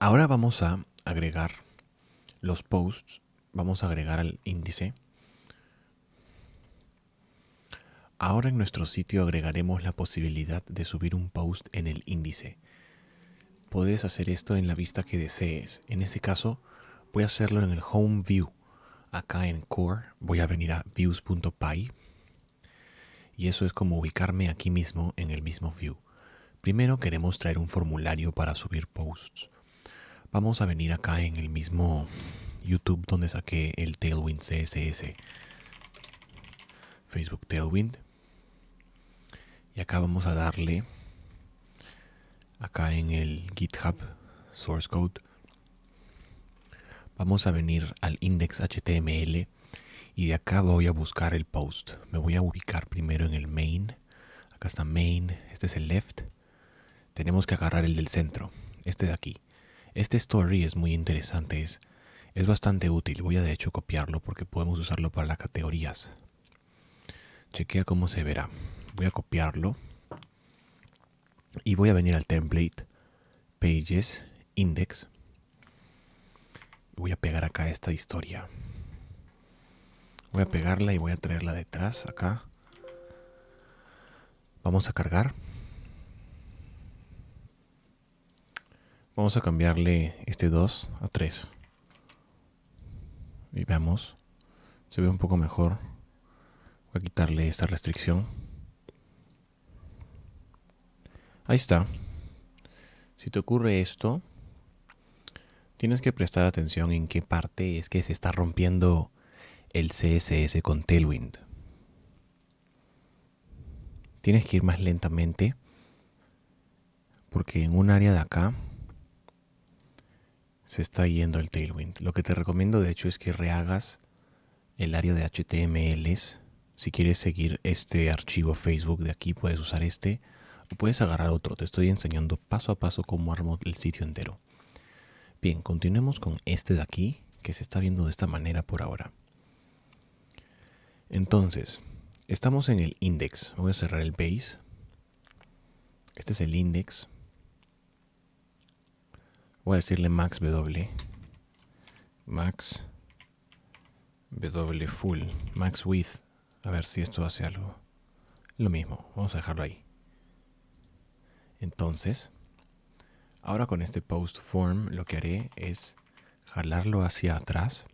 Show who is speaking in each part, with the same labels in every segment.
Speaker 1: Ahora vamos a agregar los posts, vamos a agregar al índice. Ahora en nuestro sitio agregaremos la posibilidad de subir un post en el índice. Puedes hacer esto en la vista que desees. En este caso, voy a hacerlo en el Home View. Acá en Core voy a venir a views.py y eso es como ubicarme aquí mismo en el mismo view. Primero queremos traer un formulario para subir posts. Vamos a venir acá en el mismo YouTube donde saqué el Tailwind CSS. Facebook Tailwind. Y acá vamos a darle, acá en el GitHub Source Code, vamos a venir al index.html y de acá voy a buscar el post. Me voy a ubicar primero en el main. Acá está main, este es el left. Tenemos que agarrar el del centro, este de aquí. Este story es muy interesante, es, bastante útil. Voy a de hecho copiarlo porque podemos usarlo para las categorías. Chequea cómo se verá. Voy a copiarlo y voy a venir al template pages index. Voy a pegar acá esta historia. Voy a pegarla y voy a traerla detrás acá. Vamos a cargar. Vamos a cambiarle este 2 a 3. Y veamos. Se ve un poco mejor. Voy a quitarle esta restricción. Ahí está. Si te ocurre esto, tienes que prestar atención en qué parte es que se está rompiendo el CSS con Tailwind. Tienes que ir más lentamente porque en un área de acá se está yendo el Tailwind. Lo que te recomiendo de hecho es que rehagas el área de HTMLs. Si quieres seguir este archivo Facebook de aquí, puedes usar este o puedes agarrar otro. Te estoy enseñando paso a paso cómo armo el sitio entero. Bien, continuemos con este de aquí, que se está viendo de esta manera por ahora. Entonces, estamos en el index. Voy a cerrar el base. Este es el index. Voy a decirle max W. Max W full. Max width. A ver si esto hace algo. Lo mismo. Vamos a dejarlo ahí. Entonces, ahora con este post form lo que haré es jalarlo hacia atrás.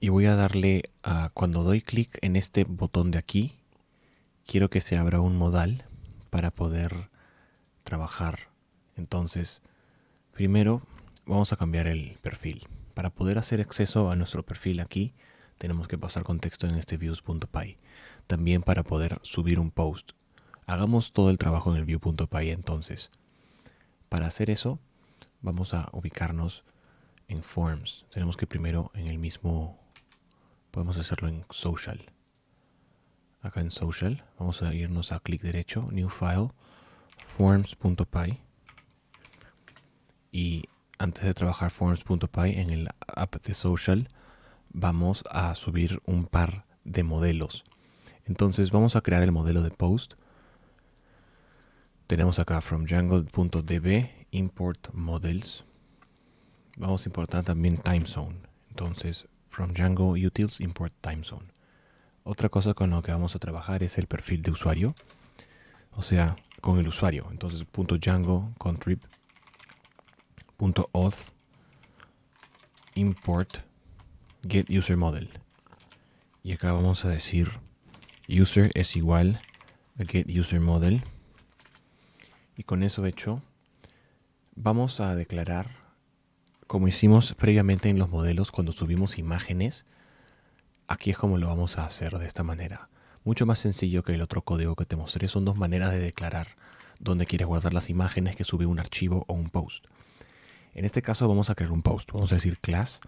Speaker 1: Y voy a darle a cuando doy clic en este botón de aquí, quiero que se abra un modal para poder trabajar entonces, primero vamos a cambiar el perfil. Para poder hacer acceso a nuestro perfil aquí, tenemos que pasar contexto en este views.py. También para poder subir un post. Hagamos todo el trabajo en el view.py entonces. Para hacer eso, vamos a ubicarnos en forms. Tenemos que primero en el mismo, podemos hacerlo en social. Acá en social, vamos a irnos a clic derecho, new file, forms.py y antes de trabajar forms.py en el app de social vamos a subir un par de modelos. Entonces vamos a crear el modelo de post. Tenemos acá from django.db import models. Vamos a importar también time zone. Entonces from Django import time Otra cosa con lo que vamos a trabajar es el perfil de usuario. O sea, con el usuario. Entonces punto .auth import get y acá vamos a decir user es igual a get y con eso hecho vamos a declarar como hicimos previamente en los modelos cuando subimos imágenes aquí es como lo vamos a hacer de esta manera mucho más sencillo que el otro código que te mostré son dos maneras de declarar dónde quieres guardar las imágenes que sube un archivo o un post en este caso vamos a crear un post. Vamos a decir class.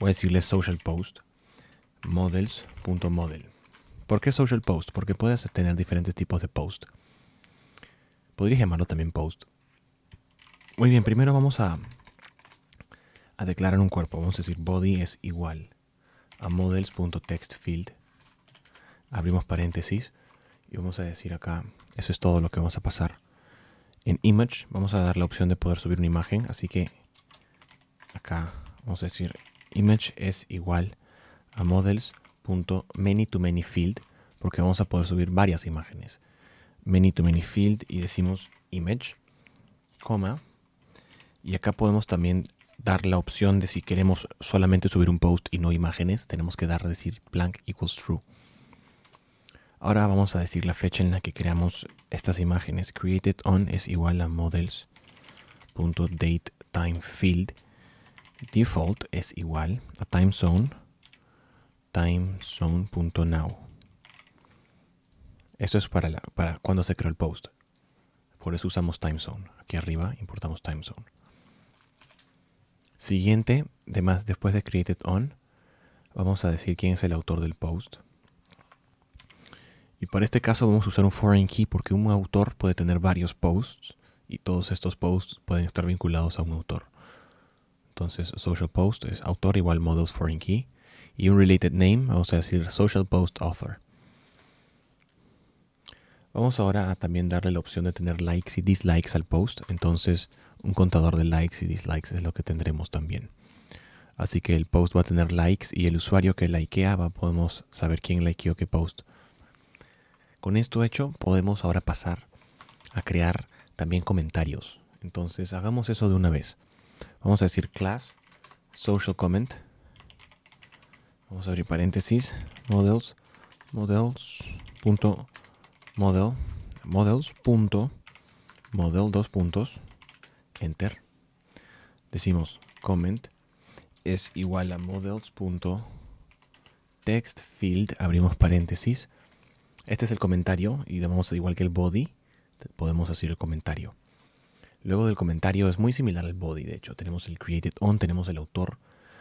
Speaker 1: Voy a decirle social post models.model. ¿Por qué social post? Porque puedes tener diferentes tipos de post. Podrías llamarlo también post. Muy bien, primero vamos a, a declarar un cuerpo. Vamos a decir body es igual a models.textfield. Abrimos paréntesis y vamos a decir acá, eso es todo lo que vamos a pasar en Image vamos a dar la opción de poder subir una imagen. Así que acá vamos a decir Image es igual a many to many field porque vamos a poder subir varias imágenes. Many to many field y decimos Image, coma. Y acá podemos también dar la opción de si queremos solamente subir un post y no imágenes, tenemos que dar decir blank equals true. Ahora vamos a decir la fecha en la que creamos estas imágenes. Created on es igual a Models.DateTimeField Default es igual a TimeZone Esto es para, la, para cuando se creó el post. Por eso usamos TimeZone. Aquí arriba importamos TimeZone. Siguiente, además, después de created on, vamos a decir quién es el autor del post. Y para este caso vamos a usar un foreign key porque un autor puede tener varios posts y todos estos posts pueden estar vinculados a un autor. Entonces social post es autor igual models foreign key y un related name, vamos a decir social post author. Vamos ahora a también darle la opción de tener likes y dislikes al post, entonces un contador de likes y dislikes es lo que tendremos también. Así que el post va a tener likes y el usuario que likea podemos saber quién likeó qué post. Con esto hecho, podemos ahora pasar a crear también comentarios. Entonces, hagamos eso de una vez. Vamos a decir class social comment. Vamos a abrir paréntesis, models, models, punto, model, models, model, puntos, enter. Decimos comment es igual a models.textfield, abrimos paréntesis, este es el comentario y damos igual que el body, podemos hacer el comentario. Luego del comentario es muy similar al body, de hecho. Tenemos el created on, tenemos el autor.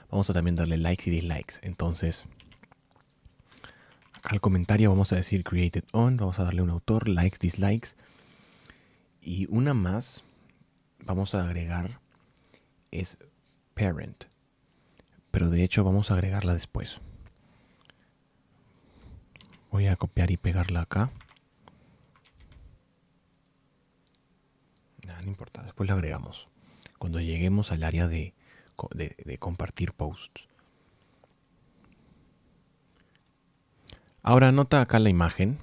Speaker 1: Vamos a también darle likes y dislikes. Entonces, al comentario vamos a decir created on, vamos a darle un autor, likes, dislikes. Y una más vamos a agregar es parent. Pero de hecho vamos a agregarla después. Voy a copiar y pegarla acá. no importa, después la agregamos. Cuando lleguemos al área de, de compartir posts. Ahora nota acá la imagen.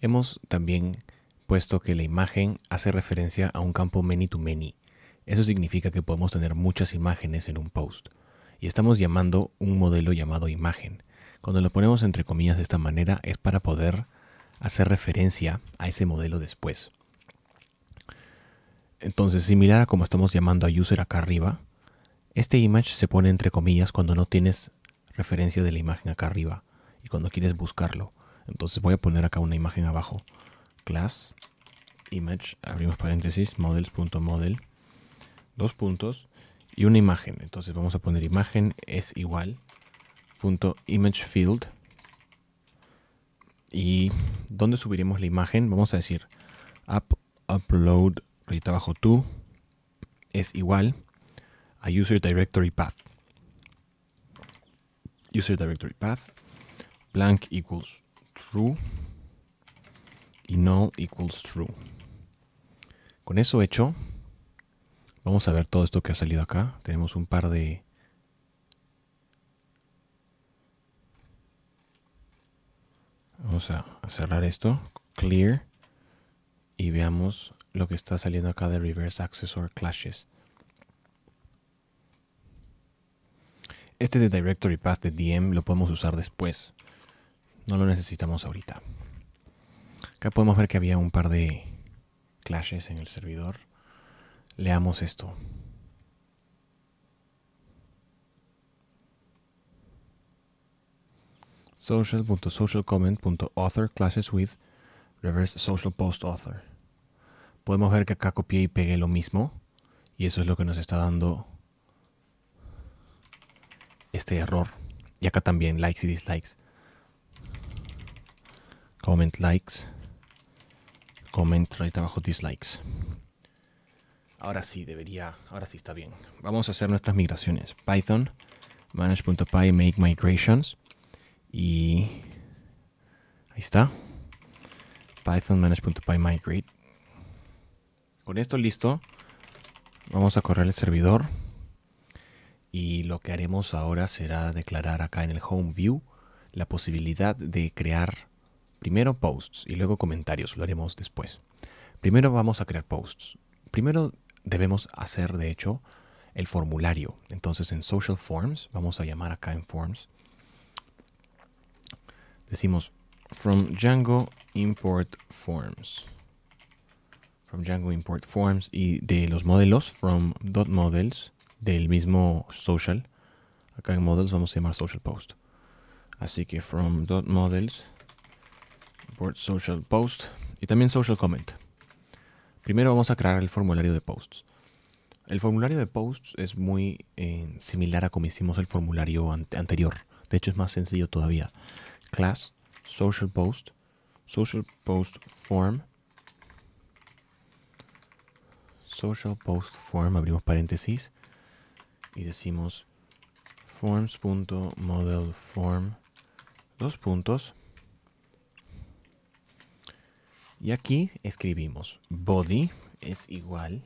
Speaker 1: Hemos también puesto que la imagen hace referencia a un campo many to many. Eso significa que podemos tener muchas imágenes en un post. Y estamos llamando un modelo llamado imagen. Cuando lo ponemos entre comillas de esta manera es para poder hacer referencia a ese modelo después. Entonces, similar a como estamos llamando a user acá arriba, este image se pone entre comillas cuando no tienes referencia de la imagen acá arriba y cuando quieres buscarlo. Entonces voy a poner acá una imagen abajo. Class, image, abrimos paréntesis, models.model, dos puntos y una imagen. Entonces vamos a poner imagen es igual image field Y donde subiremos la imagen, vamos a decir upload, rayita abajo to, es igual a user directory path. User directory path, blank equals true y null equals true. Con eso hecho, vamos a ver todo esto que ha salido acá. Tenemos un par de Vamos a cerrar esto, clear, y veamos lo que está saliendo acá de reverse accessor clashes. Este de directory pass de DM lo podemos usar después. No lo necesitamos ahorita. Acá podemos ver que había un par de clashes en el servidor. Leamos esto. social.socialcomment.author clashes with reverse social post author. Podemos ver que acá copié y pegué lo mismo y eso es lo que nos está dando este error. Y acá también likes y dislikes. Comment likes. Comment right abajo dislikes. Ahora sí debería, ahora sí está bien. Vamos a hacer nuestras migraciones. Python manage.py make migrations y ahí está. Python manage.py migrate. Con esto listo, vamos a correr el servidor. Y lo que haremos ahora será declarar acá en el home view la posibilidad de crear primero posts y luego comentarios. Lo haremos después. Primero vamos a crear posts. Primero debemos hacer, de hecho, el formulario. Entonces en Social Forms, vamos a llamar acá en Forms, decimos from Django import forms. From Django import forms y de los modelos from models del mismo social. Acá en models vamos a llamar social post. Así que from models import social post y también social comment. Primero vamos a crear el formulario de posts. El formulario de posts es muy eh, similar a como hicimos el formulario anterior. De hecho es más sencillo todavía class social post social post form social post form abrimos paréntesis y decimos model form dos puntos y aquí escribimos body es igual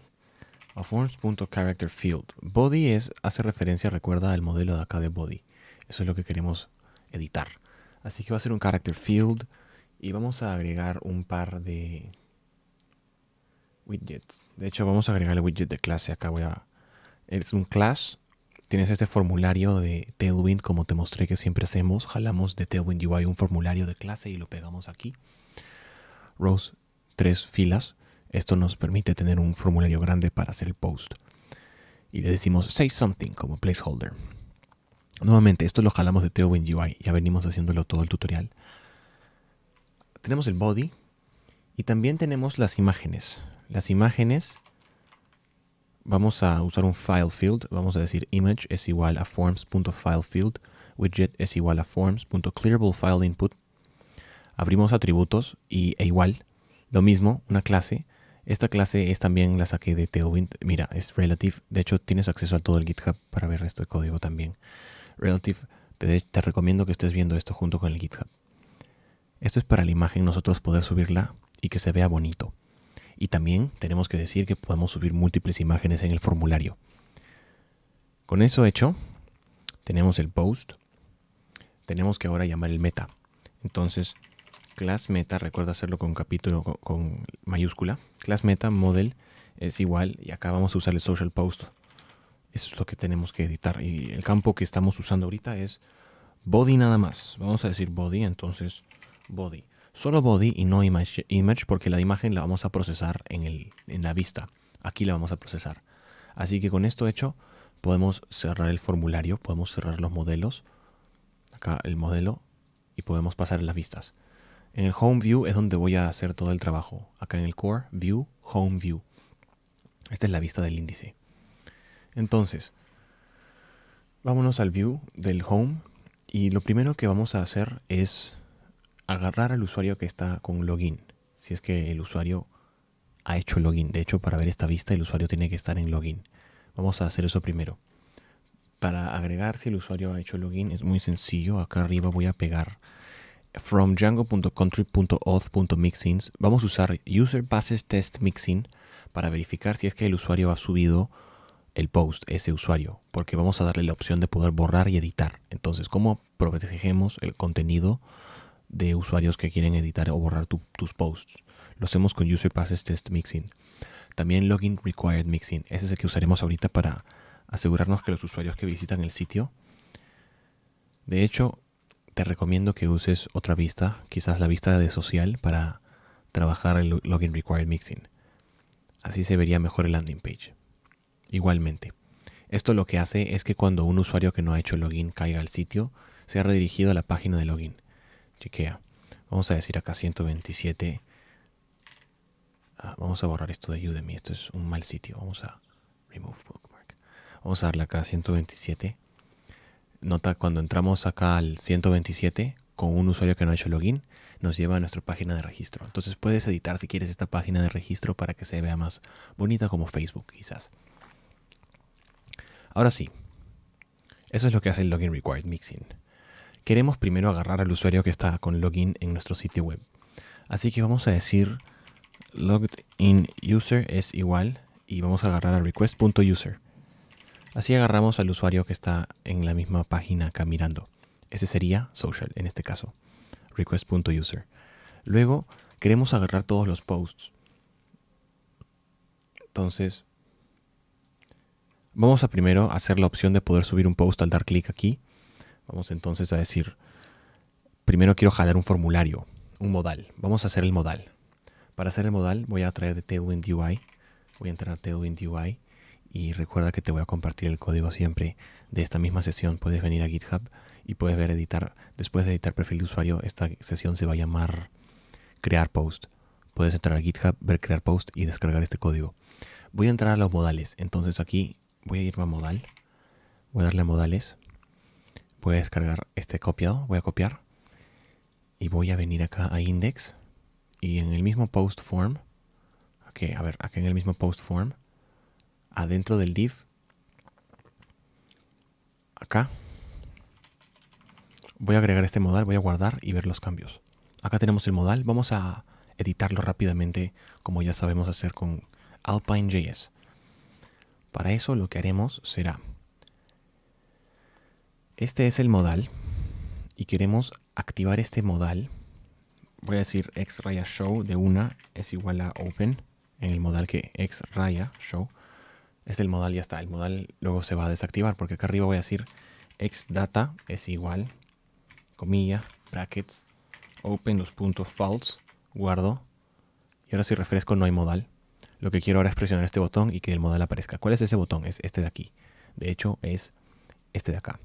Speaker 1: a forms.character field. Body es, hace referencia, recuerda, al modelo de acá de body. Eso es lo que queremos editar. Así que va a ser un character field y vamos a agregar un par de widgets. De hecho, vamos a agregar el widget de clase. Acá voy a... Es un class. Tienes este formulario de Tailwind, como te mostré que siempre hacemos. Jalamos de Tailwind UI un formulario de clase y lo pegamos aquí. Rows, tres filas. Esto nos permite tener un formulario grande para hacer el post. Y le decimos say something como placeholder. Nuevamente, esto lo jalamos de Tailwind UI, ya venimos haciéndolo todo el tutorial. Tenemos el body y también tenemos las imágenes. Las imágenes, vamos a usar un file field, vamos a decir image es igual a field widget es igual a forms.clearableFileInput. Abrimos atributos y e igual, lo mismo, una clase. Esta clase es también la saqué de Tailwind. Mira, es relative. De hecho, tienes acceso a todo el GitHub para ver el resto de código también. Relative, te, recomiendo que estés viendo esto junto con el GitHub. Esto es para la imagen, nosotros poder subirla y que se vea bonito. Y también tenemos que decir que podemos subir múltiples imágenes en el formulario. Con eso hecho, tenemos el post. Tenemos que ahora llamar el meta. Entonces, class meta, recuerda hacerlo con capítulo, con mayúscula. Class meta model es igual, y acá vamos a usar el social post eso es lo que tenemos que editar. Y el campo que estamos usando ahorita es body nada más. Vamos a decir body, entonces body. Solo body y no image, image porque la imagen la vamos a procesar en, en la vista. Aquí la vamos a procesar. Así que con esto hecho, podemos cerrar el formulario, podemos cerrar los modelos. Acá el modelo y podemos pasar las vistas. En el Home View es donde voy a hacer todo el trabajo. Acá en el Core, View, Home View. Esta es la vista del índice. Entonces, vámonos al view del home y lo primero que vamos a hacer es agarrar al usuario que está con login. Si es que el usuario ha hecho login. De hecho, para ver esta vista el usuario tiene que estar en login. Vamos a hacer eso primero. Para agregar si el usuario ha hecho login es muy sencillo. Acá arriba voy a pegar from django.country.auth.mixins. Vamos a usar user test Mixing para verificar si es que el usuario ha subido el post, ese usuario, porque vamos a darle la opción de poder borrar y editar. Entonces, ¿cómo protegemos el contenido de usuarios que quieren editar o borrar tus posts? Lo hacemos con User Passes Test Mixing. También Login Required Mixing. Ese es el que usaremos ahorita para asegurarnos que los usuarios que visitan el sitio. De hecho, te recomiendo que uses otra vista, quizás la vista de social, para trabajar el Login Required Mixing. Así se vería mejor el landing page. Igualmente, esto lo que hace es que cuando un usuario que no ha hecho login caiga al sitio, sea redirigido a la página de login. Chequea. Vamos a decir acá 127. Ah, vamos a borrar esto de Udemy. Esto es un mal sitio. Vamos a remove bookmark. Vamos a darle acá 127. Nota cuando entramos acá al 127 con un usuario que no ha hecho login, nos lleva a nuestra página de registro. Entonces puedes editar si quieres esta página de registro para que se vea más bonita como Facebook quizás. Ahora sí, eso es lo que hace el Login Required Mixing. Queremos primero agarrar al usuario que está con login en nuestro sitio web. Así que vamos a decir logged user es igual y vamos a agarrar a request.user. Así agarramos al usuario que está en la misma página acá mirando. Ese sería social en este caso, request.user. Luego queremos agarrar todos los posts. Entonces Vamos a primero hacer la opción de poder subir un post al dar clic aquí. Vamos entonces a decir, primero quiero jalar un formulario, un modal. Vamos a hacer el modal. Para hacer el modal voy a traer de Tailwind UI. Voy a entrar a Tailwind UI y recuerda que te voy a compartir el código siempre de esta misma sesión. Puedes venir a GitHub y puedes ver editar. Después de editar perfil de usuario, esta sesión se va a llamar crear post. Puedes entrar a GitHub, ver crear post y descargar este código. Voy a entrar a los modales. Entonces aquí voy a irme a modal, voy a darle a modales, voy a descargar este copiado, voy a copiar y voy a venir acá a index y en el mismo post form, okay, a ver, acá en el mismo post form, adentro del div, acá, voy a agregar este modal, voy a guardar y ver los cambios. Acá tenemos el modal, vamos a editarlo rápidamente como ya sabemos hacer con Alpine.js. Para eso lo que haremos será, este es el modal y queremos activar este modal. Voy a decir x raya show de una es igual a open en el modal que x raya show. Este el modal ya está, el modal luego se va a desactivar porque acá arriba voy a decir x data es igual, comilla, brackets, open, los puntos, false, guardo. Y ahora si refresco no hay modal. Lo que quiero ahora es presionar este botón y que el modal aparezca. ¿Cuál es ese botón? Es este de aquí. De hecho, es este de acá.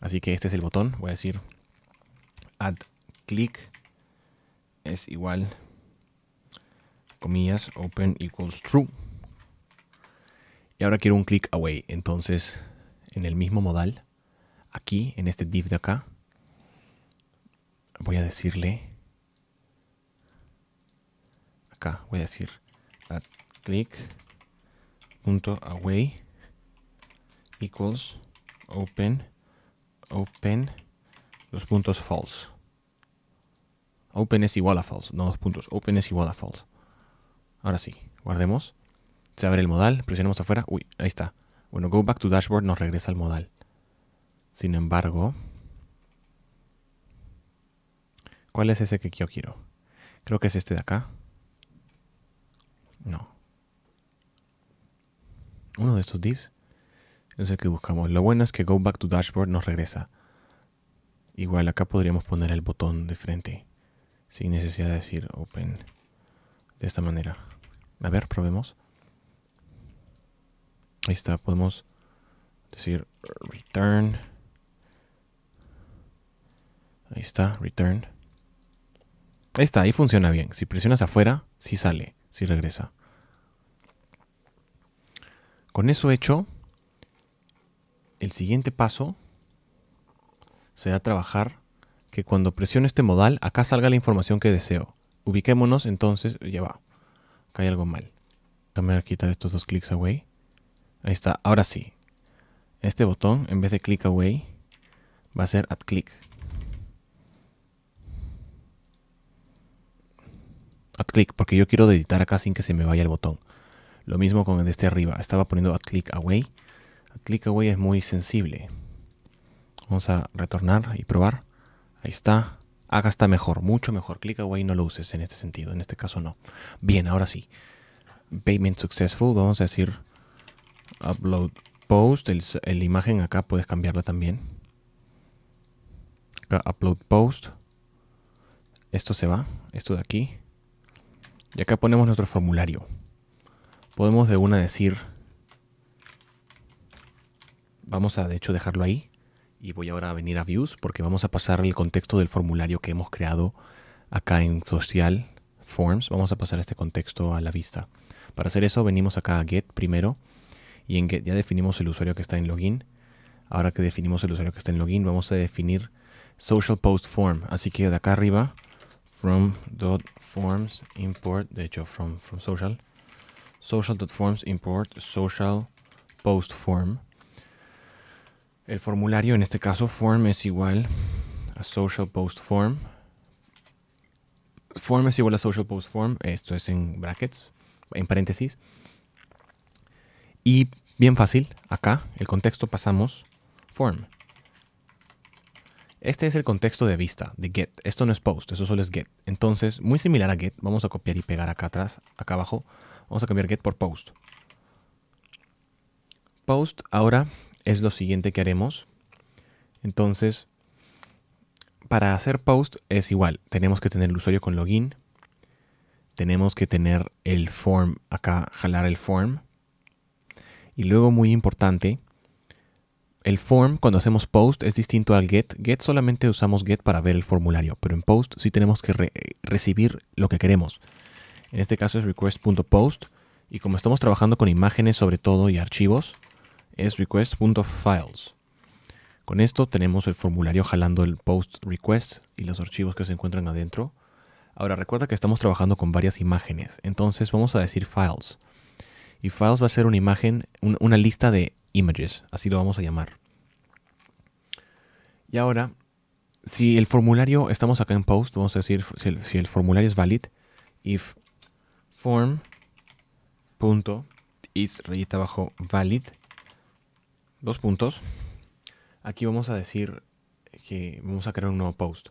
Speaker 1: Así que este es el botón. Voy a decir add click es igual comillas open equals true. Y ahora quiero un click away. Entonces, en el mismo modal, aquí, en este div de acá, voy a decirle, acá, voy a decir at click punto away equals open open dos puntos false open es igual a false no dos puntos open es igual a false ahora sí guardemos se abre el modal presionamos afuera uy ahí está bueno go back to dashboard nos regresa al modal sin embargo cuál es ese que yo quiero creo que es este de acá no. Uno de estos divs es el que buscamos. Lo bueno es que Go Back to Dashboard nos regresa. Igual acá podríamos poner el botón de frente sin necesidad de decir Open de esta manera. A ver, probemos. Ahí está, podemos decir return. Ahí está, return. Ahí está, ahí funciona bien. Si presionas afuera, sí sale si regresa. Con eso hecho, el siguiente paso será trabajar que cuando presione este modal, acá salga la información que deseo. Ubiquémonos entonces, ya va, acá hay algo mal. a quitar estos dos clics away. Ahí está, ahora sí. Este botón, en vez de click away, va a ser at click. at click, porque yo quiero editar acá sin que se me vaya el botón. Lo mismo con el de este arriba. Estaba poniendo at click away. click away es muy sensible. Vamos a retornar y probar. Ahí está. Acá está mejor, mucho mejor. Click away no lo uses en este sentido. En este caso no. Bien, ahora sí. Payment successful. Vamos a decir upload post. El, imagen acá puedes cambiarla también. Acá upload post. Esto se va. Esto de aquí. Y acá ponemos nuestro formulario. Podemos de una decir, vamos a de hecho dejarlo ahí y voy ahora a venir a Views porque vamos a pasar el contexto del formulario que hemos creado acá en Social Forms. Vamos a pasar este contexto a la vista. Para hacer eso venimos acá a Get primero y en Get ya definimos el usuario que está en Login. Ahora que definimos el usuario que está en Login vamos a definir Social Post Form. Así que de acá arriba from.forms import, de hecho, from, social, social.forms import social post form. El formulario, en este caso, form es igual a social post form. Form es igual a social post form, esto es en brackets, en paréntesis. Y bien fácil, acá, el contexto pasamos form. Este es el contexto de vista, de get. Esto no es post, eso solo es get. Entonces, muy similar a get, vamos a copiar y pegar acá atrás, acá abajo. Vamos a cambiar get por post. Post ahora es lo siguiente que haremos. Entonces, para hacer post es igual. Tenemos que tener el usuario con login. Tenemos que tener el form acá, jalar el form. Y luego, muy importante, el form, cuando hacemos post, es distinto al get. Get solamente usamos get para ver el formulario, pero en post sí tenemos que recibir lo que queremos. En este caso es request.post y como estamos trabajando con imágenes sobre todo y archivos, es request.files. Con esto tenemos el formulario jalando el post request y los archivos que se encuentran adentro. Ahora recuerda que estamos trabajando con varias imágenes, entonces vamos a decir files. Y files va a ser una imagen, una lista de Images, así lo vamos a llamar. Y ahora, si el formulario, estamos acá en post, vamos a decir si el, formulario es valid, if form punto is rayita abajo valid, dos puntos, aquí vamos a decir que vamos a crear un nuevo post.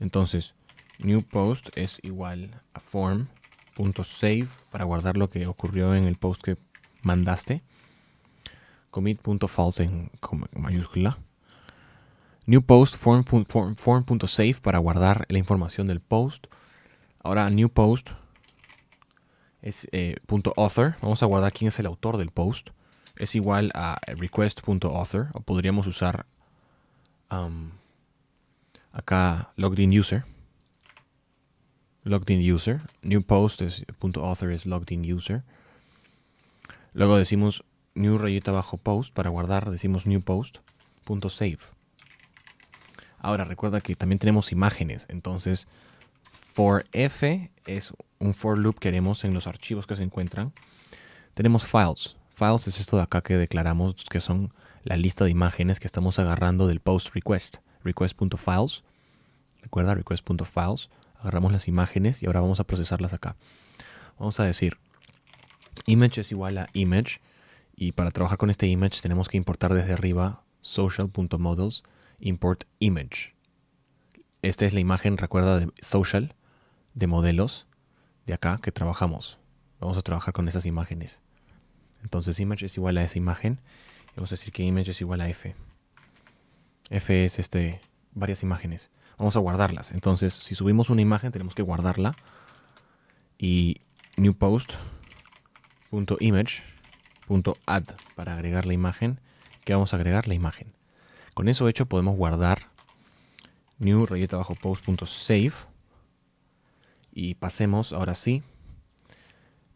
Speaker 1: Entonces, new post es igual a form.save para guardar lo que ocurrió en el post que mandaste commit.false en mayúscula. New post form.save para guardar la información del post. Ahora new post es eh, .author. Vamos a guardar quién es el autor del post. Es igual a request.author o podríamos usar um, acá logged in user. Logged in user. New post es .author es logged in user. Luego decimos new rayita abajo post para guardar, decimos new post, punto save. Ahora recuerda que también tenemos imágenes, entonces for f es un for loop que haremos en los archivos que se encuentran. Tenemos files. Files es esto de acá que declaramos que son la lista de imágenes que estamos agarrando del post request. Request.files. Recuerda, request.files. Agarramos las imágenes y ahora vamos a procesarlas acá. Vamos a decir image es igual a image y para trabajar con este image tenemos que importar desde arriba social.models import image. Esta es la imagen, recuerda, de social, de modelos, de acá que trabajamos. Vamos a trabajar con esas imágenes. Entonces image es igual a esa imagen. Vamos a decir que image es igual a f. f es este, varias imágenes. Vamos a guardarlas. Entonces, si subimos una imagen, tenemos que guardarla. Y new post image .add para agregar la imagen, que vamos a agregar la imagen. Con eso hecho podemos guardar new rayeta bajo post.save y pasemos ahora sí.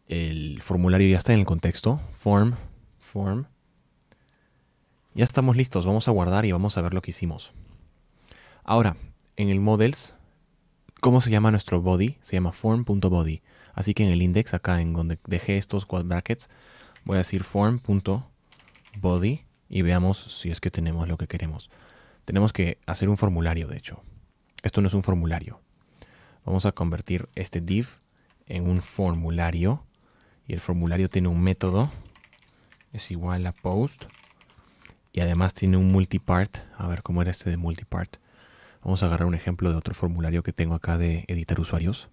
Speaker 1: El formulario ya está en el contexto, form, form. Ya estamos listos, vamos a guardar y vamos a ver lo que hicimos. Ahora, en el models, ¿cómo se llama nuestro body? Se llama form.body. Así que en el index, acá en donde dejé estos quad brackets, Voy a decir form.body y veamos si es que tenemos lo que queremos. Tenemos que hacer un formulario, de hecho. Esto no es un formulario. Vamos a convertir este div en un formulario. Y el formulario tiene un método. Es igual a post. Y además tiene un multipart. A ver cómo era este de multipart. Vamos a agarrar un ejemplo de otro formulario que tengo acá de editar usuarios.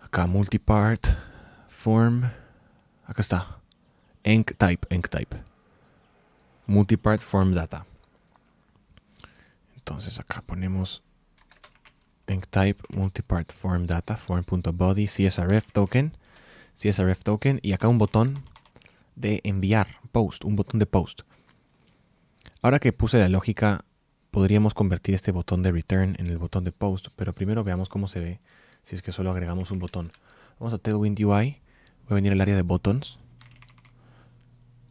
Speaker 1: Acá multipart Form. Acá está. Enc type, type. Multipart form data. Entonces acá ponemos enc type multipart form data form.body csrf token csrf token y acá un botón de enviar post, un botón de post. Ahora que puse la lógica, podríamos convertir este botón de return en el botón de post, pero primero veamos cómo se ve si es que solo agregamos un botón. Vamos a Tailwind UI venir al área de botones.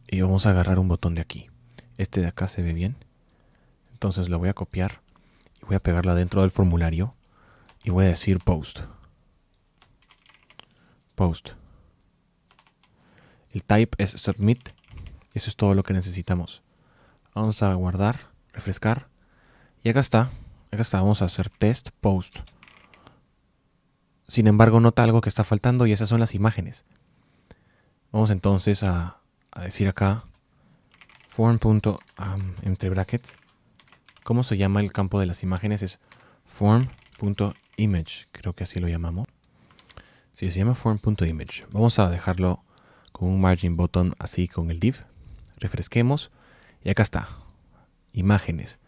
Speaker 1: Y vamos a agarrar un botón de aquí. Este de acá se ve bien. Entonces lo voy a copiar. Y voy a pegarlo dentro del formulario. Y voy a decir post. Post. El type es submit. Eso es todo lo que necesitamos. Vamos a guardar, refrescar. Y acá está. Acá está. Vamos a hacer test post. Sin embargo, nota algo que está faltando y esas son las imágenes. Vamos entonces a, decir acá form. entre brackets. ¿Cómo se llama el campo de las imágenes? Es form.image. Creo que así lo llamamos. Sí, se llama form.image. Vamos a dejarlo con un margin button así con el div. Refresquemos. Y acá está. Imágenes.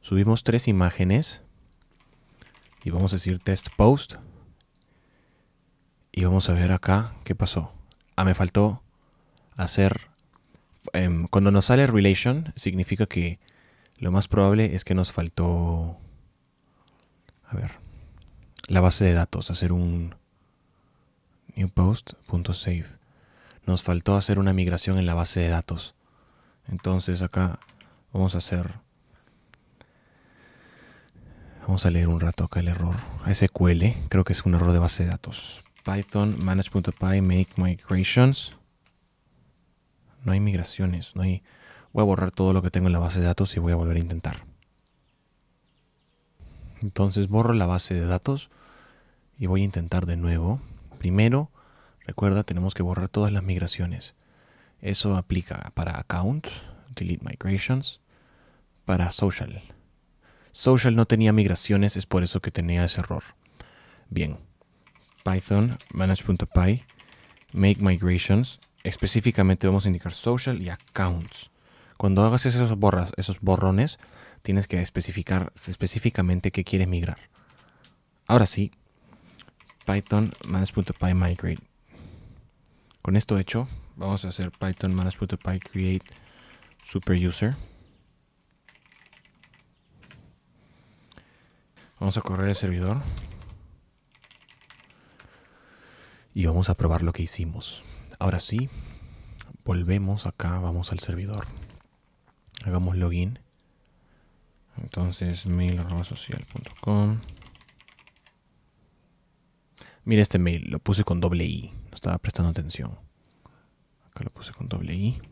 Speaker 1: Subimos tres imágenes. Y vamos a decir test post. Y vamos a ver acá qué pasó. Ah, me faltó hacer... Em, cuando nos sale relation, significa que lo más probable es que nos faltó... A ver. La base de datos, hacer un... New post.save. Nos faltó hacer una migración en la base de datos. Entonces acá vamos a hacer... Vamos a leer un rato acá el error. SQL, creo que es un error de base de datos. Python manage.py make migrations. No hay migraciones, no Voy a borrar todo lo que tengo en la base de datos y voy a volver a intentar. Entonces borro la base de datos y voy a intentar de nuevo. Primero, recuerda, tenemos que borrar todas las migraciones. Eso aplica para account delete migrations, para social. Social no tenía migraciones, es por eso que tenía ese error. Bien python manage.py make migrations. Específicamente vamos a indicar social y accounts. Cuando hagas esos, borras, esos borrones, tienes que especificar específicamente que quieres migrar. Ahora sí, python manage.py migrate. Con esto hecho, vamos a hacer python manage.py create superuser Vamos a correr el servidor y vamos a probar lo que hicimos. Ahora sí, volvemos acá, vamos al servidor. Hagamos login. Entonces, mail.social.com. Mira este mail, lo puse con doble I, no estaba prestando atención. Acá lo puse con doble I.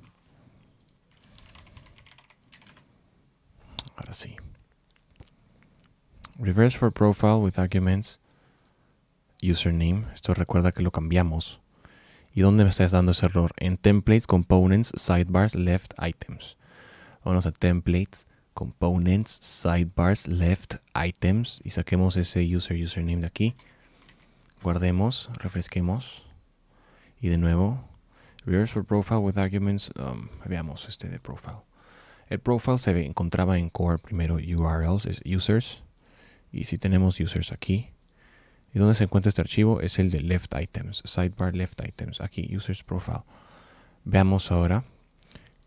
Speaker 1: Ahora sí. Reverse for profile with arguments username. Esto recuerda que lo cambiamos. ¿Y dónde me estás dando ese error? En templates, components, sidebars, left, items. Vamos a templates, components, sidebars, left, items. Y saquemos ese user username de aquí. Guardemos, refresquemos. Y de nuevo, reverse for profile with arguments. Um, veamos este de profile. El profile se encontraba en core primero URLs, es users. Y si tenemos users aquí, ¿Y dónde se encuentra este archivo? Es el de left items, sidebar left items, aquí, users profile. Veamos ahora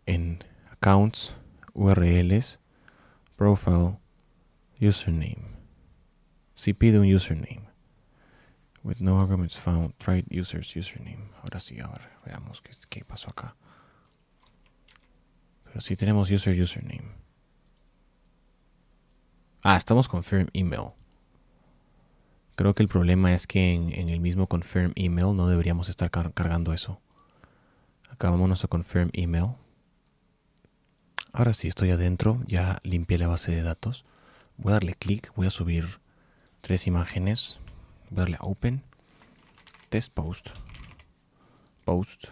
Speaker 1: en accounts, URLs, profile, username. Si pide un username. With no arguments found, try users username. Ahora sí, ahora veamos qué, qué pasó acá. Pero si tenemos user username. Ah, estamos con firm email. Creo que el problema es que en, el mismo confirm email no deberíamos estar cargando eso. Acá vámonos a confirm email. Ahora sí, estoy adentro, ya limpié la base de datos. Voy a darle clic, voy a subir tres imágenes. Voy a darle a open, test post, post,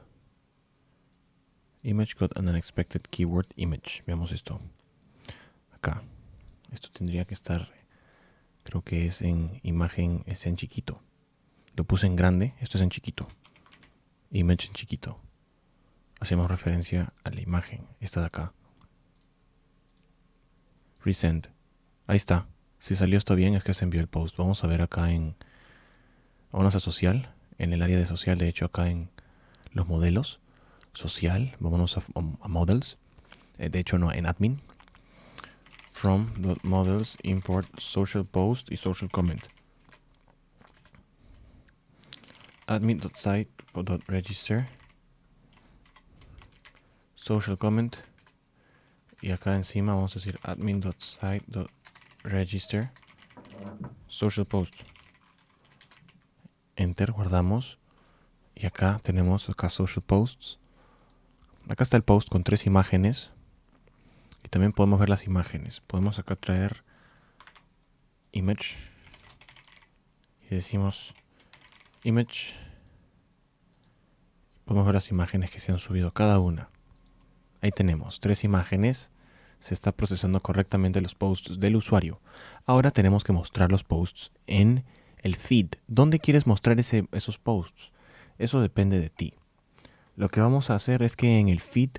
Speaker 1: image got an unexpected keyword image. Veamos esto. Acá. Esto tendría que estar lo que es en imagen, es en chiquito. Lo puse en grande, esto es en chiquito. Image en chiquito. Hacemos referencia a la imagen, esta de acá. Resend. Ahí está. Si salió esto bien, es que se envió el post. Vamos a ver acá en... Vamos a social, en el área de social, de hecho acá en los modelos. Social, vámonos a, models. Eh, de hecho no, en admin, from models import social post y social comment. admin.site.register social comment y acá encima vamos a decir admin.site.register social post enter guardamos y acá tenemos acá social posts acá está el post con tres imágenes y también podemos ver las imágenes podemos acá traer image y decimos image podemos ver las imágenes que se han subido cada una ahí tenemos tres imágenes se está procesando correctamente los posts del usuario ahora tenemos que mostrar los posts en el feed dónde quieres mostrar esos posts eso depende de ti lo que vamos a hacer es que en el feed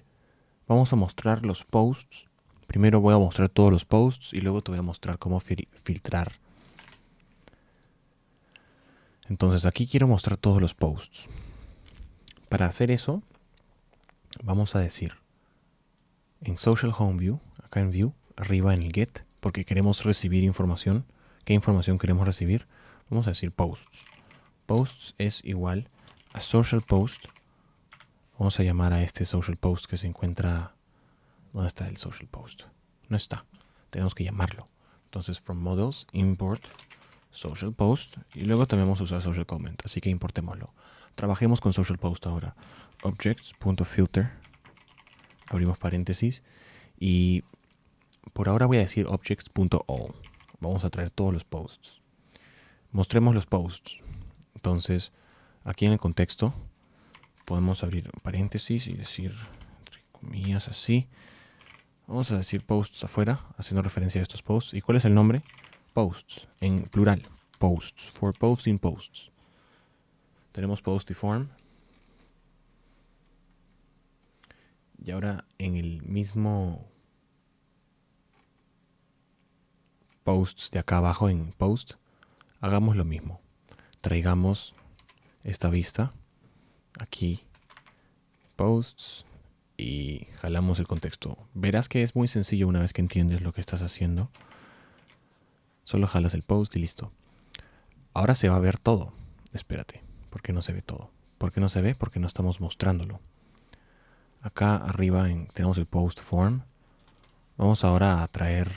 Speaker 1: vamos a mostrar los posts Primero voy a mostrar todos los posts y luego te voy a mostrar cómo filtrar. Entonces aquí quiero mostrar todos los posts. Para hacer eso, vamos a decir en Social Home View, acá en View, arriba en el Get, porque queremos recibir información. ¿Qué información queremos recibir? Vamos a decir posts. Posts es igual a social post. Vamos a llamar a este social post que se encuentra ¿Dónde está el social post? No está. Tenemos que llamarlo. Entonces, from models, import social post. Y luego también vamos a usar social comment. Así que importémoslo. Trabajemos con social post ahora. Objects.filter. Abrimos paréntesis. Y por ahora voy a decir objects.all. Vamos a traer todos los posts. Mostremos los posts. Entonces, aquí en el contexto podemos abrir paréntesis y decir, entre comillas, así. Vamos a decir posts afuera, haciendo referencia a estos posts. ¿Y cuál es el nombre? Posts, en plural. Posts, for posts in posts. Tenemos post y form. Y ahora en el mismo posts de acá abajo, en post, hagamos lo mismo. Traigamos esta vista aquí. Posts y jalamos el contexto. Verás que es muy sencillo una vez que entiendes lo que estás haciendo. Solo jalas el post y listo. Ahora se va a ver todo. Espérate, ¿por qué no se ve todo. ¿Por qué no se ve? Porque no estamos mostrándolo. Acá arriba tenemos el post form. Vamos ahora a traer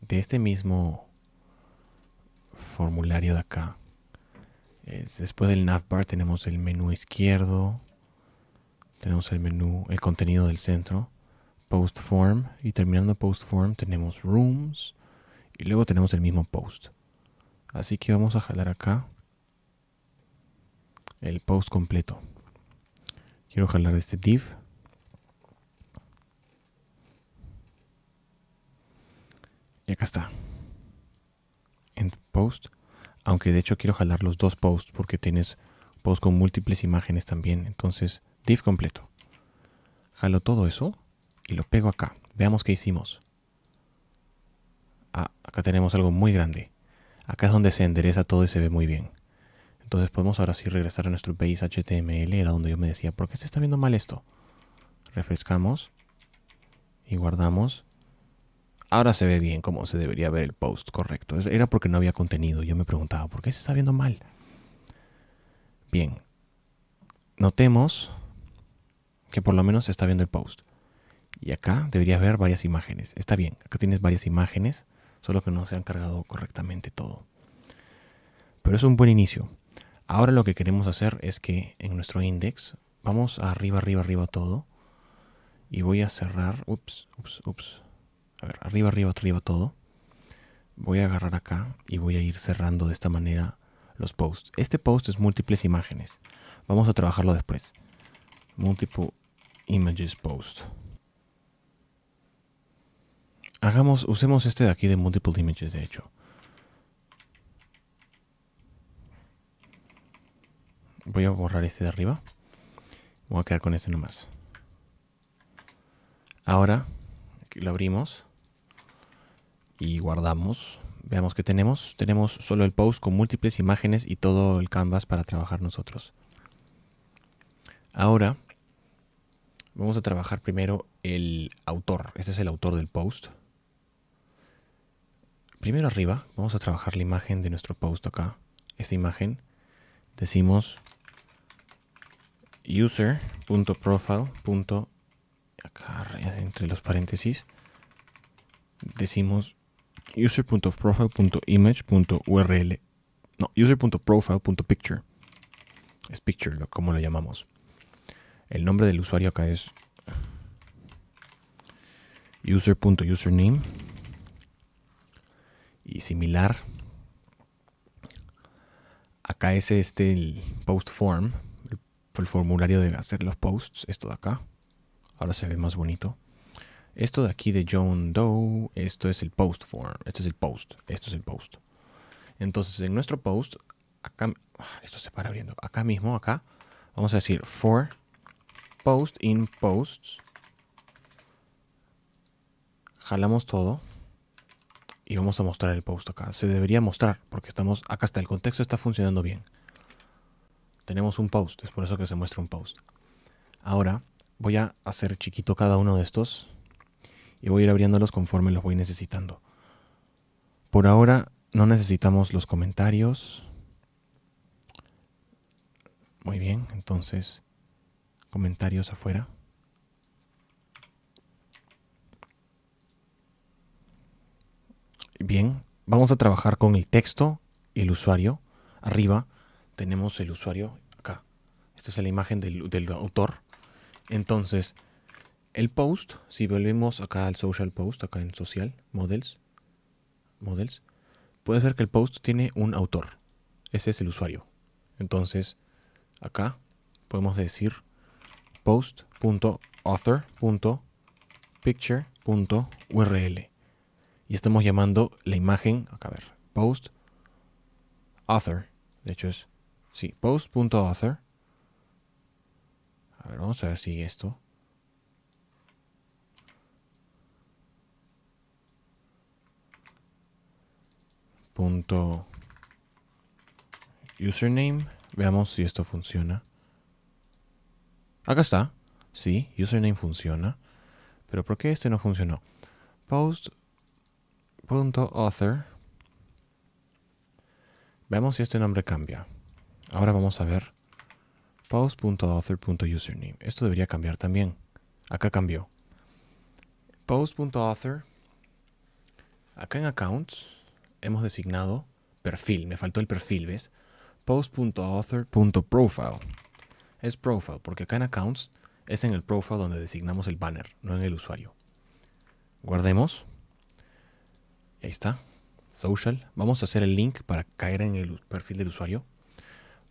Speaker 1: de este mismo formulario de acá. Después del navbar tenemos el menú izquierdo, tenemos el menú, el contenido del centro, post form y terminando post form tenemos rooms y luego tenemos el mismo post. Así que vamos a jalar acá el post completo. Quiero jalar este div. Y acá está. En post. Aunque de hecho quiero jalar los dos posts porque tienes posts con múltiples imágenes también. Entonces div completo. Jalo todo eso y lo pego acá. Veamos qué hicimos. Ah, acá tenemos algo muy grande. Acá es donde se endereza todo y se ve muy bien. Entonces podemos ahora sí regresar a nuestro país HTML, era donde yo me decía, ¿por qué se está viendo mal esto? Refrescamos y guardamos. Ahora se ve bien como se debería ver el post, correcto. Era porque no había contenido. Yo me preguntaba, ¿por qué se está viendo mal? Bien. Notemos que por lo menos se está viendo el post. Y acá debería ver varias imágenes. Está bien, acá tienes varias imágenes, solo que no se han cargado correctamente todo. Pero es un buen inicio. Ahora lo que queremos hacer es que en nuestro index vamos arriba, arriba, arriba todo. Y voy a cerrar. Ups, ups, ups. A ver, arriba, arriba, arriba todo. Voy a agarrar acá y voy a ir cerrando de esta manera los posts. Este post es múltiples imágenes. Vamos a trabajarlo después multiple images post. Hagamos, usemos este de aquí de multiple images, de hecho. Voy a borrar este de arriba. Voy a quedar con este nomás. Ahora, aquí lo abrimos y guardamos. Veamos qué tenemos. Tenemos solo el post con múltiples imágenes y todo el canvas para trabajar nosotros. Ahora Vamos a trabajar primero el autor. Este es el autor del post. Primero arriba vamos a trabajar la imagen de nuestro post acá. Esta imagen decimos user.profile. Acá entre los paréntesis decimos user.profile.image.url. No, user.profile.picture. Es picture, como lo llamamos. El nombre del usuario acá es user.username y similar. Acá es este el post form, el, formulario de hacer los posts, esto de acá. Ahora se ve más bonito. Esto de aquí de John Doe, esto es el post form, esto es el post, esto es el post. Entonces en nuestro post, acá, ah, esto se para abriendo, acá mismo, acá, vamos a decir for post, in posts. Jalamos todo. Y vamos a mostrar el post acá. Se debería mostrar porque estamos... Acá está, el contexto está funcionando bien. Tenemos un post, es por eso que se muestra un post. Ahora voy a hacer chiquito cada uno de estos. Y voy a ir abriéndolos conforme los voy necesitando. Por ahora no necesitamos los comentarios. Muy bien, entonces comentarios afuera. Bien, vamos a trabajar con el texto, y el usuario. Arriba tenemos el usuario acá. Esta es la imagen del, del autor. Entonces, el post, si volvemos acá al social post, acá en social, models, models, puedes ver que el post tiene un autor. Ese es el usuario. Entonces, acá podemos decir post.author.picture.url. Y estamos llamando la imagen, a ver, post author, de hecho es, sí, post.author. A ver, vamos a ver si esto. Punto username. Veamos si esto funciona. Acá está. Sí, username funciona. Pero ¿por qué este no funcionó? Post.author. Veamos si este nombre cambia. Ahora vamos a ver post.author.username. Esto debería cambiar también. Acá cambió. Post.author. Acá en accounts hemos designado perfil. Me faltó el perfil, ¿ves? Post.author.profile es profile, porque acá en accounts es en el profile donde designamos el banner, no en el usuario. Guardemos. Ahí está. Social. Vamos a hacer el link para caer en el perfil del usuario.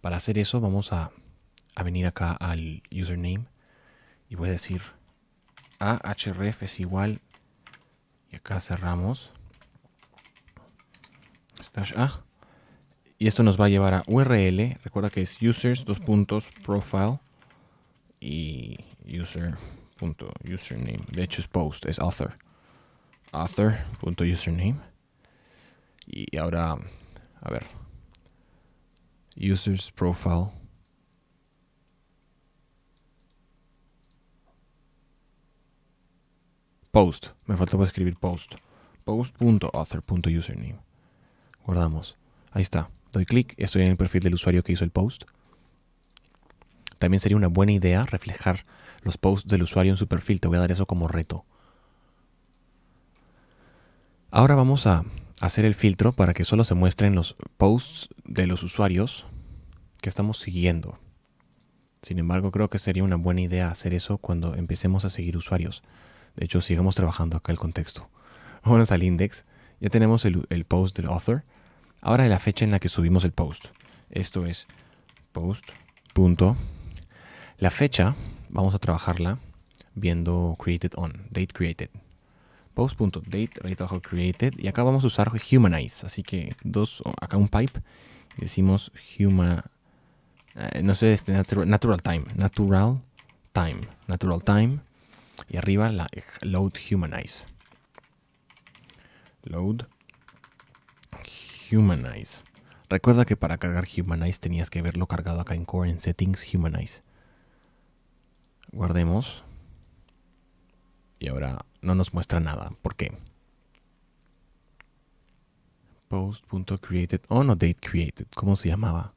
Speaker 1: Para hacer eso vamos a, venir acá al username y voy a decir ahref es igual y acá cerramos. a y esto nos va a llevar a URL. Recuerda que es users, dos puntos, profile y user, punto, username. De hecho es post, es author. Author, punto, username. Y ahora, a ver. Users, profile. Post. Me faltaba escribir post. Post.author.username. Guardamos. Ahí está. Doy clic, estoy en el perfil del usuario que hizo el post. También sería una buena idea reflejar los posts del usuario en su perfil. Te voy a dar eso como reto. Ahora vamos a hacer el filtro para que solo se muestren los posts de los usuarios que estamos siguiendo. Sin embargo, creo que sería una buena idea hacer eso cuando empecemos a seguir usuarios. De hecho, sigamos trabajando acá el contexto. Vamos al index. Ya tenemos el, el post del author ahora de la fecha en la que subimos el post. Esto es post. Punto. La fecha vamos a trabajarla viendo created on, date created. Post. Punto, date created. Y acá vamos a usar humanize. Así que dos, acá un pipe. Y decimos human. Eh, no sé, este, natural, natural time. Natural time. Natural time. Y arriba la load humanize. Load Humanize. Recuerda que para cargar Humanize tenías que verlo cargado acá en Core en Settings Humanize. Guardemos. Y ahora no nos muestra nada. ¿Por qué? Post.created on oh, o date created. ¿Cómo se llamaba?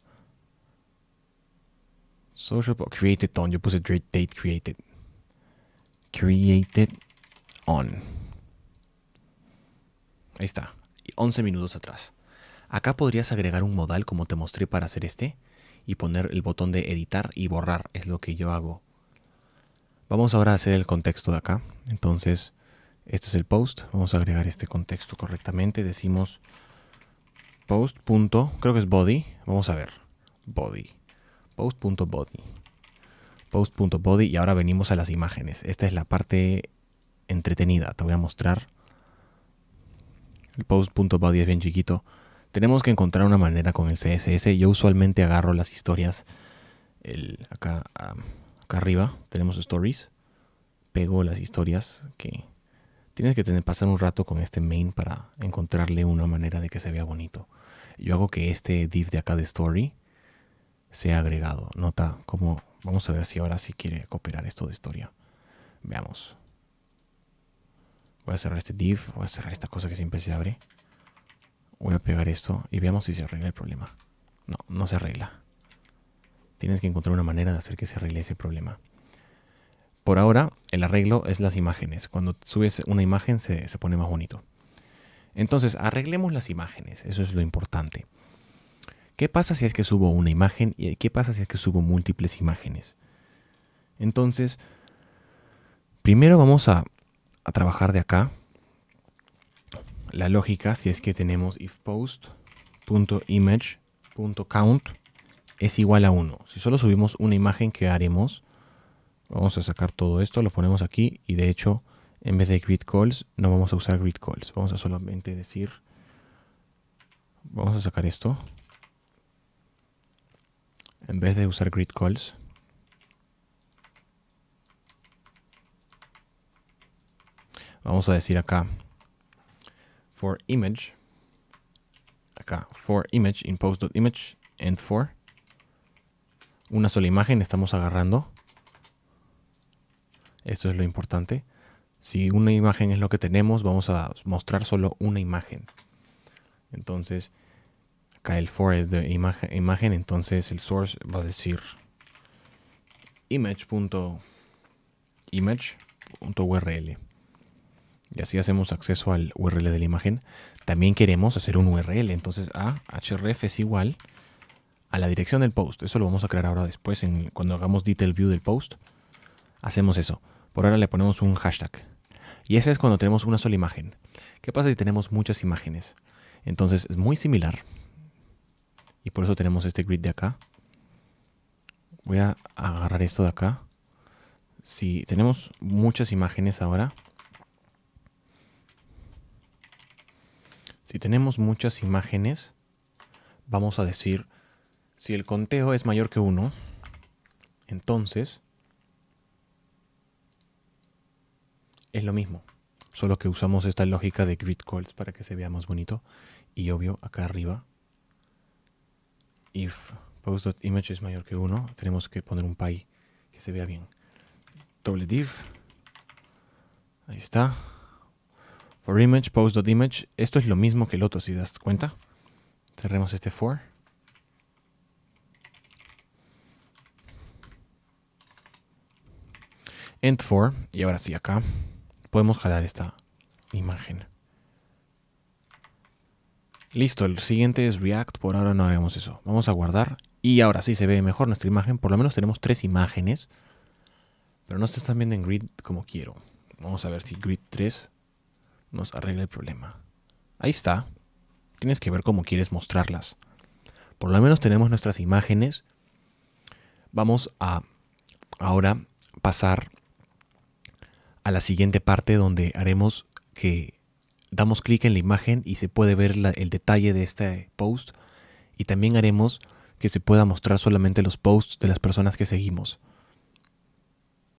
Speaker 1: Social created on. Yo puse date created. Created on. Ahí está. 11 minutos atrás. Acá podrías agregar un modal como te mostré para hacer este y poner el botón de editar y borrar, es lo que yo hago. Vamos ahora a hacer el contexto de acá. Entonces, este es el post. Vamos a agregar este contexto correctamente. Decimos post. creo que es body. Vamos a ver. Body. Post.body. Post.body. Y ahora venimos a las imágenes. Esta es la parte entretenida. Te voy a mostrar. El post.body es bien chiquito tenemos que encontrar una manera con el CSS. Yo usualmente agarro las historias acá, acá arriba, tenemos stories. Pego las historias que tienes que tener, pasar un rato con este main para encontrarle una manera de que se vea bonito. Yo hago que este div de acá de story sea agregado. Nota cómo, vamos a ver si ahora sí quiere cooperar esto de historia. Veamos. Voy a cerrar este div, voy a cerrar esta cosa que siempre se abre. Voy a pegar esto y veamos si se arregla el problema. No, no se arregla. Tienes que encontrar una manera de hacer que se arregle ese problema. Por ahora, el arreglo es las imágenes. Cuando subes una imagen se, pone más bonito. Entonces, arreglemos las imágenes. Eso es lo importante. ¿Qué pasa si es que subo una imagen? ¿Y qué pasa si es que subo múltiples imágenes? Entonces, primero vamos a, a trabajar de acá la lógica si es que tenemos if post.image.count es igual a 1. Si solo subimos una imagen, que haremos? Vamos a sacar todo esto, lo ponemos aquí y de hecho en vez de grid calls no vamos a usar grid calls. Vamos a solamente decir, vamos a sacar esto. En vez de usar grid calls, vamos a decir acá for image, acá, for image, in post.image, and for, una sola imagen estamos agarrando. Esto es lo importante. Si una imagen es lo que tenemos, vamos a mostrar solo una imagen. Entonces, acá el for es de imagen, imagen entonces el source va a decir image.image.url y así hacemos acceso al URL de la imagen. También queremos hacer un URL, entonces a href es igual a la dirección del post. Eso lo vamos a crear ahora después, cuando hagamos detail view del post. Hacemos eso. Por ahora le ponemos un hashtag. Y ese es cuando tenemos una sola imagen. ¿Qué pasa si tenemos muchas imágenes? Entonces es muy similar. Y por eso tenemos este grid de acá. Voy a agarrar esto de acá. Si tenemos muchas imágenes ahora, Si tenemos muchas imágenes, vamos a decir, si el conteo es mayor que 1, entonces es lo mismo. Solo que usamos esta lógica de grid calls para que se vea más bonito. Y obvio, acá arriba, if post.image es mayor que 1, tenemos que poner un pie que se vea bien. Doble div. Ahí está. For image, post.image. Esto es lo mismo que el otro, si das cuenta. Cerremos este for. End for. Y ahora sí, acá podemos jalar esta imagen. Listo, el siguiente es React, por ahora no haremos eso. Vamos a guardar y ahora sí se ve mejor nuestra imagen. Por lo menos tenemos tres imágenes, pero no se están viendo en grid como quiero. Vamos a ver si grid 3 nos arregla el problema. Ahí está. Tienes que ver cómo quieres mostrarlas. Por lo menos tenemos nuestras imágenes. Vamos a ahora pasar a la siguiente parte donde haremos que damos clic en la imagen y se puede ver el detalle de este post. Y también haremos que se pueda mostrar solamente los posts de las personas que seguimos.